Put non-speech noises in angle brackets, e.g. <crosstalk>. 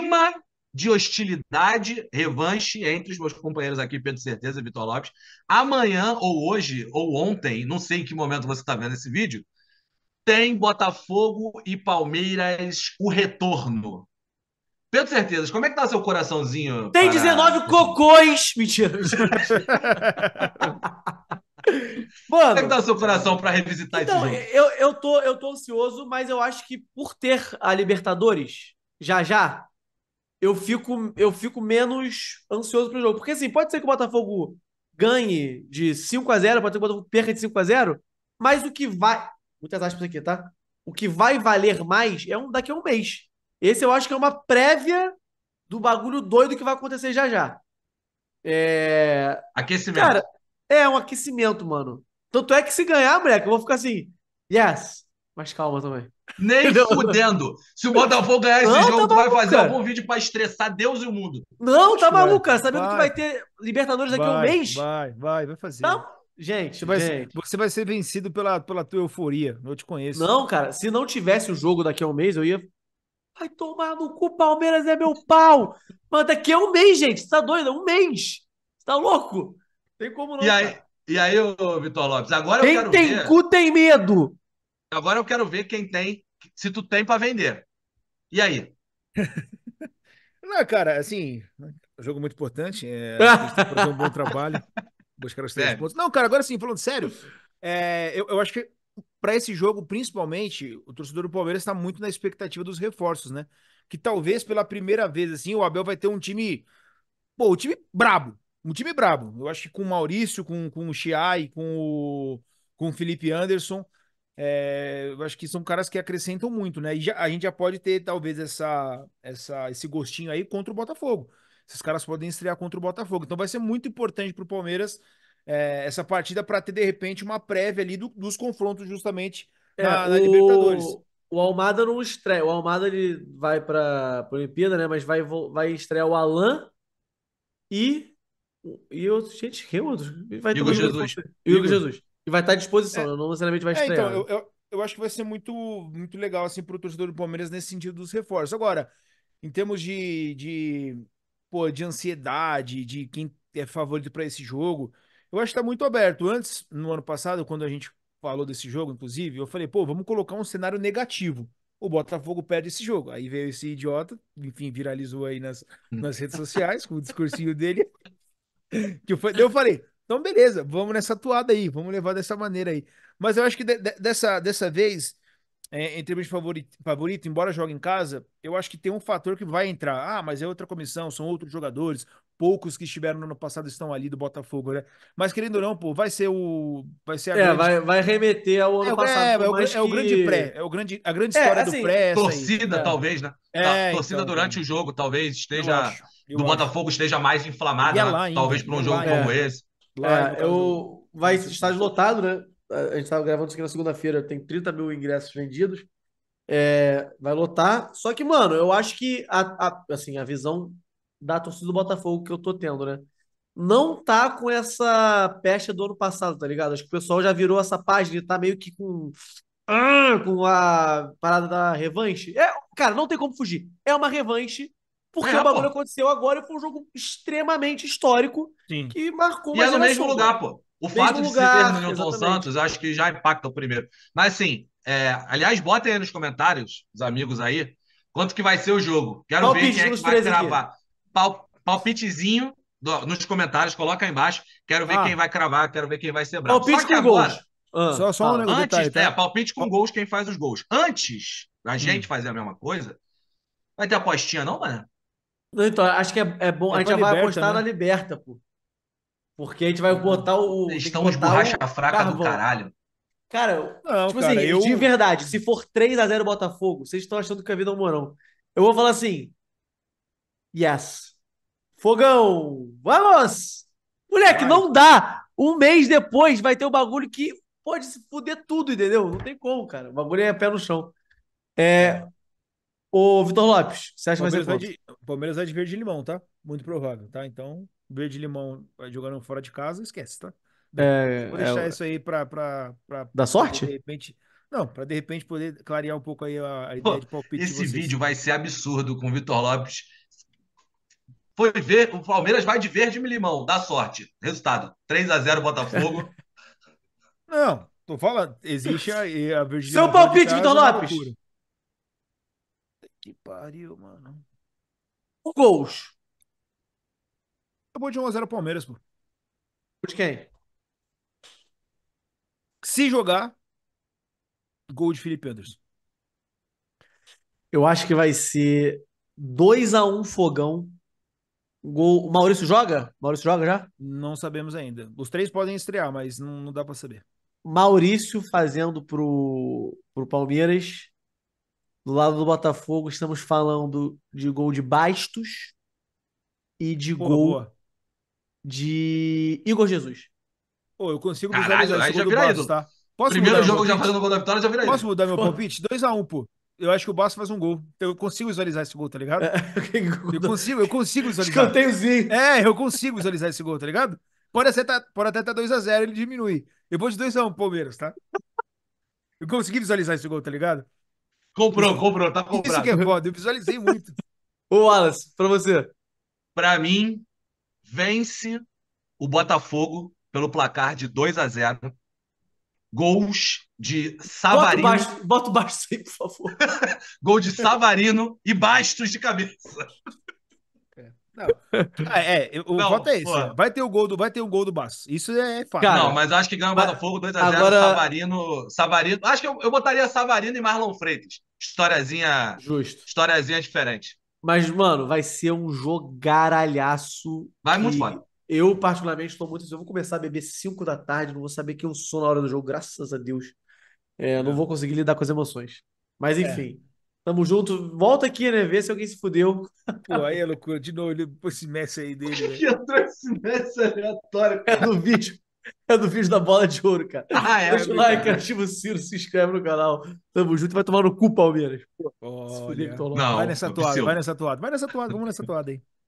clima de hostilidade, revanche entre os meus companheiros aqui, Pedro Certeza e Vitor Lopes. Amanhã, ou hoje, ou ontem, não sei em que momento você está vendo esse vídeo, tem Botafogo e Palmeiras o retorno. Pedro certeza. como é que tá seu coraçãozinho? Tem para... 19 cocôs! Mentira! Mano, <laughs> como é que tá seu coração para revisitar então, esse jogo? Eu, eu, tô, eu tô ansioso, mas eu acho que por ter a Libertadores já já, eu fico, eu fico menos ansioso pro jogo. Porque assim, pode ser que o Botafogo ganhe de 5 a 0 pode ser que o Botafogo perca de 5 a 0 mas o que vai. Muitas aspas aqui, tá? O que vai valer mais é um daqui a um mês. Esse eu acho que é uma prévia do bagulho doido que vai acontecer já já. É... Aquecimento. Cara, é um aquecimento, mano. Tanto é que se ganhar, moleque, eu vou ficar assim, yes, mas calma também. Nem não. fudendo. Se o Botafogo ganhar esse não, tá jogo, tá tu vai fazer um algum vídeo para estressar Deus e o mundo. Não, tá maluco, cara. Sabendo vai, que vai ter Libertadores daqui a um mês. Vai, vai, vai fazer. Não. Gente, você vai, gente. Ser, você vai ser vencido pela, pela tua euforia. Eu te conheço. Não, cara, se não tivesse o jogo daqui a um mês, eu ia. Vai tomar no cu, Palmeiras é meu pau! Mas daqui a um mês, gente. Você tá doido? Um mês! Você tá louco? Tem como não. E aí, e aí Vitor Lopes, agora Quem eu quero tem ver... cu tem medo! Agora eu quero ver quem tem, se tu tem para vender. E aí? <laughs> Não, cara, assim, jogo muito importante. É, <laughs> fazer um bom trabalho, buscar os três é. pontos. Não, cara, agora sim, falando sério, é, eu, eu acho que para esse jogo, principalmente, o torcedor do Palmeiras está muito na expectativa dos reforços, né? Que talvez pela primeira vez, assim, o Abel vai ter um time. Pô, um time brabo. Um time brabo. Eu acho que com o Maurício, com, com o Chiai, com o, com o Felipe Anderson. É, eu acho que são caras que acrescentam muito, né? E já, a gente já pode ter, talvez, essa, essa, esse gostinho aí contra o Botafogo. Esses caras podem estrear contra o Botafogo. Então vai ser muito importante para o Palmeiras é, essa partida para ter, de repente, uma prévia ali do, dos confrontos, justamente, é, na, na o, Libertadores. O Almada não estreia. O Almada ele vai para a Olimpíada, né? Mas vai, vai estrear o Alain e. E outro. Gente, quem outro? Vai Igor Jesus. Igor Jesus. E vai estar à disposição, é, né? não necessariamente vai é, então, estrear. Então, eu, eu, eu, acho que vai ser muito, muito legal assim, para o torcedor do Palmeiras nesse sentido dos reforços. Agora, em termos de, de, pô, de ansiedade, de quem é favorito para esse jogo, eu acho que está muito aberto. Antes, no ano passado, quando a gente falou desse jogo, inclusive, eu falei, pô, vamos colocar um cenário negativo. O Botafogo perde esse jogo. Aí veio esse idiota, enfim, viralizou aí nas, hum. nas redes sociais com o discursinho dele. <laughs> Que eu falei, então, beleza, vamos nessa toada aí, vamos levar dessa maneira aí. Mas eu acho que de, de, dessa, dessa vez, é, termos de favorito, favorito, embora jogue em casa, eu acho que tem um fator que vai entrar. Ah, mas é outra comissão, são outros jogadores, poucos que estiveram no ano passado estão ali do Botafogo, né? Mas querendo ou não, pô, vai ser o. Vai ser a é, grande... vai, vai remeter ao ano é, é passado. É, é, o, é que... o, grande pré, é o grande, a grande é, história assim, do pré. É torcida, aí, talvez, né? É, tá, então, torcida então, durante o jogo, talvez esteja. do Botafogo esteja mais inflamada, né? talvez para um jogo como esse. Lá é, eu... Então, vai estar lotado, né? A gente estava gravando isso aqui na segunda-feira, tem 30 mil ingressos vendidos. É, vai lotar. Só que, mano, eu acho que a, a, assim, a visão da torcida do Botafogo que eu tô tendo, né? Não tá com essa peste do ano passado, tá ligado? Acho que o pessoal já virou essa página e tá meio que com. Ah, com a parada da revanche. É, cara, não tem como fugir. É uma revanche porque é, o bagulho pô. aconteceu agora e foi um jogo extremamente histórico Sim. que marcou uma E é no mesmo lugar, pô. O fato de se ter no Newton Santos, acho que já impacta o primeiro. Mas assim, é... aliás, botem aí nos comentários, os amigos aí, quanto que vai ser o jogo. Quero Palpite ver quem é que vai cravar. Pal... palpitezinho do... nos comentários, coloca aí embaixo. Quero ver ah. quem vai cravar, quero ver quem vai ser bravo. Palpite só com agora, gols. Ah. Só, só um ah, negócio antes, detalhe, tá? é, palpite com gols, quem faz os gols. Antes da hum. gente hum. fazer a mesma coisa, vai ter apostinha não, mano? Então, acho que é, é bom. É a gente já vai liberta, apostar né? na liberta, pô. Porque a gente vai botar o. Vocês estão os borracha fraca carvão. do caralho. Cara, não, tipo cara, assim, eu... de verdade, se for 3x0 Botafogo, vocês estão achando que a é vida é um morão. Eu vou falar assim. Yes. Fogão, vamos! Moleque, vai. não dá! Um mês depois vai ter um bagulho que pode se fuder tudo, entendeu? Não tem como, cara. O bagulho é pé no chão. É. Ô, Vitor Lopes, você acha que vai ser o Palmeiras vai de verde e limão, tá? Muito provável, tá? Então, verde e limão jogando fora de casa, esquece, tá? É, Vou deixar é... isso aí pra. pra, pra da sorte? De repente. Não, para de repente poder clarear um pouco aí a, a ideia Pô, de palpite. Esse de vídeo vai ser absurdo com o Vitor Lopes. Foi ver, o Palmeiras vai de verde e limão, dá sorte. Resultado: 3 a 0 Botafogo. <laughs> Não, tô falando, existe a, a verde Seu palpite, Vitor é Lopes! Que pariu, mano gols. Acabou de 1x0 Palmeiras, pô. De quem? Se jogar, gol de Felipe Anderson. Eu acho que vai ser 2x1 Fogão. Gol. Maurício joga? Maurício joga já? Não sabemos ainda. Os três podem estrear, mas não, não dá para saber. Maurício fazendo pro, pro Palmeiras do lado do Botafogo, estamos falando de gol de Bastos e de boa, gol boa. de Igor Jesus. Pô, eu consigo visualizar esse gol já Bastos, tá? Posso Primeiro jogo já fazendo gol da vitória, já vira Posso mudar meu palpite? 2x1, um, pô. Eu acho que o Bastos faz um gol. Então, eu consigo visualizar esse gol, tá ligado? É, <laughs> eu consigo, eu consigo visualizar. Escanteiozinho. É, eu consigo visualizar esse gol, tá ligado? Pode, acertar, pode até tá estar 2x0, ele diminui. Eu vou de 2x1, um, Palmeiras, tá? Eu consegui visualizar esse gol, tá ligado? Comprou, comprou, tá comprado. Isso que é foda, eu visualizei muito. <laughs> Ô, Wallace, pra você. Pra mim, vence o Botafogo pelo placar de 2 a 0 Gols de Savarino. Bota o Bastos, bota o Bastos aí, por favor. <laughs> Gol de Savarino e Bastos de cabeça. É, não. Ah, é, o não, voto é esse. Porra. Vai ter o gol do, vai ter o gol do Bastos. Isso é fato. Cara, não, mas acho que ganha o Botafogo 2x0. Savarino, Savarino. Acho que eu, eu botaria Savarino e Marlon Freitas historiazinha. Justo. Historiazinha diferente. Mas, mano, vai ser um jogaralhaço. Vai muito foda. Eu, particularmente, estou muito. Eu vou começar a beber 5 da tarde, não vou saber quem eu sou na hora do jogo, graças a Deus. É, não é. vou conseguir lidar com as emoções. Mas, é. enfim. É. Tamo junto. Volta aqui, né? Vê se alguém se fudeu. Pô, aí é loucura. De novo, ele pôs esse Messi aí dele. Por que, que entrou esse Messi aleatório? Cara? É do vídeo é do vídeo da bola de ouro, cara. Ah, é. Deixa o like, ativa o sino, se inscreve no canal. Tamo junto, vai tomar no cu, Palmeiras. Pô, Não, vai nessa é toada, vai nessa toada, vai nessa toada, vamos nessa toada aí.